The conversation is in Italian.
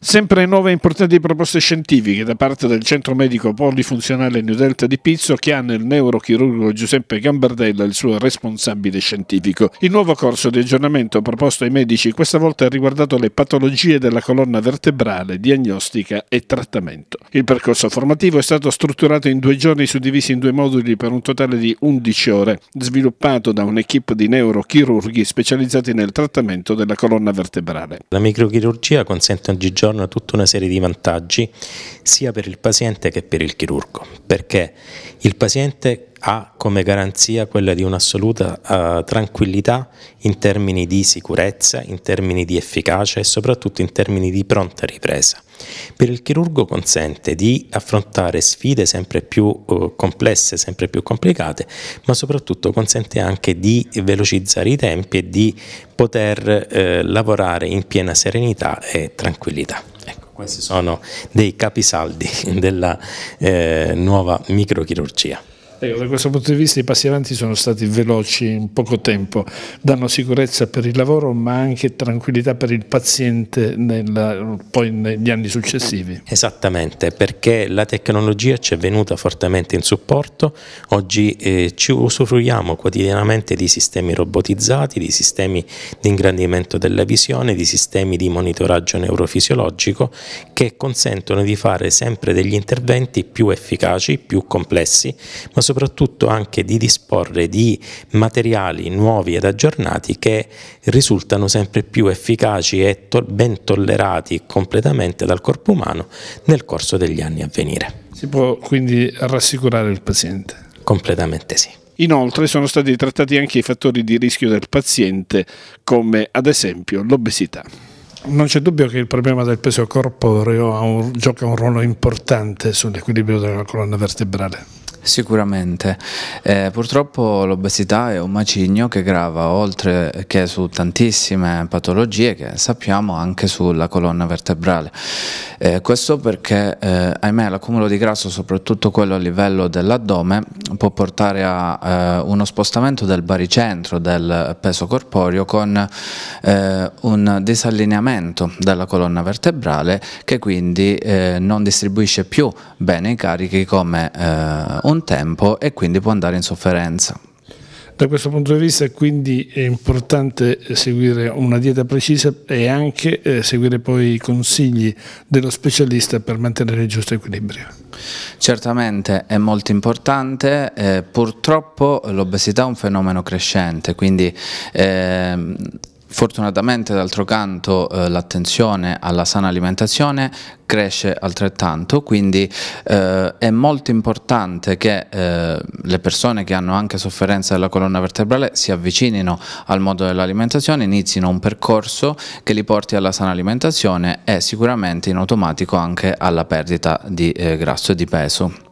Sempre nuove e importanti proposte scientifiche da parte del centro medico polifunzionale New Delta di Pizzo che ha nel neurochirurgo Giuseppe Gambardella il suo responsabile scientifico. Il nuovo corso di aggiornamento proposto ai medici questa volta ha riguardato le patologie della colonna vertebrale, diagnostica e trattamento. Il percorso formativo è stato strutturato in due giorni suddivisi in due moduli per un totale di 11 ore, sviluppato da un'equipe di neurochirurghi specializzati nel trattamento della colonna vertebrale. La microchirurgia consente oggigiorno soggiorno tutta una serie di vantaggi sia per il paziente che per il chirurgo, perché il paziente ha come garanzia quella di un'assoluta uh, tranquillità in termini di sicurezza, in termini di efficacia e soprattutto in termini di pronta ripresa. Per il chirurgo consente di affrontare sfide sempre più uh, complesse, sempre più complicate, ma soprattutto consente anche di velocizzare i tempi e di poter eh, lavorare in piena serenità e tranquillità. Ecco, questi sono dei capisaldi della eh, nuova microchirurgia. Ecco, da questo punto di vista i passi avanti sono stati veloci in poco tempo, danno sicurezza per il lavoro ma anche tranquillità per il paziente nella, poi negli anni successivi. Esattamente, perché la tecnologia ci è venuta fortemente in supporto, oggi eh, ci usufruiamo quotidianamente di sistemi robotizzati, di sistemi di ingrandimento della visione, di sistemi di monitoraggio neurofisiologico che consentono di fare sempre degli interventi più efficaci, più complessi, ma soprattutto soprattutto anche di disporre di materiali nuovi ed aggiornati che risultano sempre più efficaci e to ben tollerati completamente dal corpo umano nel corso degli anni a venire. Si può quindi rassicurare il paziente? Completamente sì. Inoltre sono stati trattati anche i fattori di rischio del paziente, come ad esempio l'obesità. Non c'è dubbio che il problema del peso corporeo un, gioca un ruolo importante sull'equilibrio della colonna vertebrale. Sicuramente, eh, purtroppo l'obesità è un macigno che grava oltre che su tantissime patologie che sappiamo anche sulla colonna vertebrale. Eh, questo perché, eh, ahimè, l'accumulo di grasso, soprattutto quello a livello dell'addome, può portare a eh, uno spostamento del baricentro del peso corporeo con eh, un disallineamento della colonna vertebrale che quindi eh, non distribuisce più bene i carichi come un un tempo e quindi può andare in sofferenza. Da questo punto di vista quindi è importante eh, seguire una dieta precisa e anche eh, seguire poi i consigli dello specialista per mantenere il giusto equilibrio. Certamente è molto importante, eh, purtroppo l'obesità è un fenomeno crescente, quindi eh, Fortunatamente d'altro canto eh, l'attenzione alla sana alimentazione cresce altrettanto, quindi eh, è molto importante che eh, le persone che hanno anche sofferenza della colonna vertebrale si avvicinino al modo dell'alimentazione, inizino un percorso che li porti alla sana alimentazione e sicuramente in automatico anche alla perdita di eh, grasso e di peso.